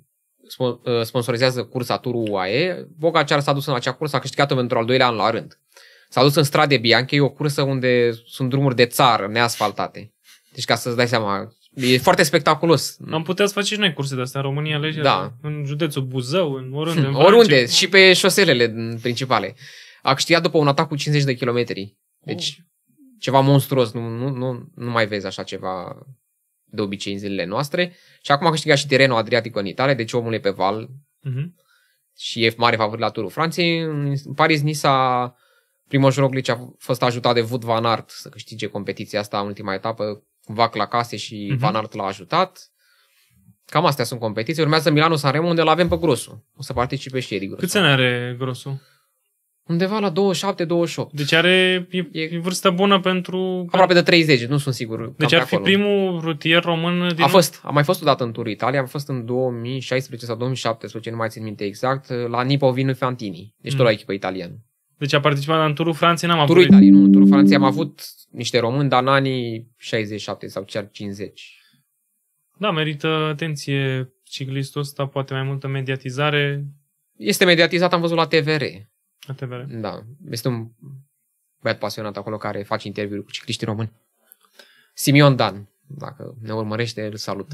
Uh, sponsorizează cursa Turul UAE, Boca chiar s-a dus în acea cursă, a câștigat-o pentru al doilea an la rând. S-a dus în Strade Bianche, e o cursă unde sunt drumuri de țară, neasfaltate. Deci ca să-ți dai seama, e foarte spectaculos. Am putea să faci și noi curse de astea în România, lege, da. în județul Buzău, în oriunde. În oriunde, oriunde, și pe șoselele principale. A câștigat după un atac cu 50 de kilometri. Deci oh. ceva monstruos, nu, nu, nu, nu mai vezi așa ceva de obicei în zilele noastre. Și acum a câștigat și terenul Adriatic în Italia, deci omul e pe val uh-huh. și e mare favorit la turul Franței. În Paris-Nisa, primul Roglic a fost ajutat de Wood Van Aert să câștige competiția asta în ultima etapă, cumva la case și uh-huh. Van Aert l-a ajutat. Cam astea sunt competiții. Urmează Milano Sanremo, unde l-avem pe Grosu. O să participe și Edi Grosu. Câți ani are Grosu? Undeva la 27-28. Deci are e, e vârstă bună pentru... Aproape de 30, nu sunt sigur. Deci ar fi acolo. primul rutier român din... A fost, a mai fost o dată în Turul Italia, am fost în 2016 sau 2017, nu mai țin minte exact, la Nipovinu Fantini, deci mm. tot la echipă italiană. Deci a participat la în Turul Franței, n-am turul avut... Turul nu, în Turul Franței am avut niște români, dar în anii 67 sau chiar 50. Da, merită atenție ciclistul ăsta, poate mai multă mediatizare. Este mediatizat, am văzut la TVR. La TVR. Da. Este un băiat pasionat acolo care face interviuri cu cicliștii români. Simion Dan, dacă ne urmărește, îl salut.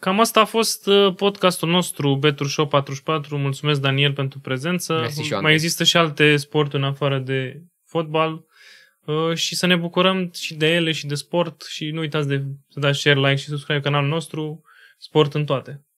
Cam asta a fost uh, podcastul nostru, Betru Show 44. Mulțumesc, Daniel, pentru prezență. Mersi și Mai există și alte sporturi în afară de fotbal uh, și să ne bucurăm și de ele și de sport și nu uitați de să dați share, like și subscribe canalul nostru. Sport în toate!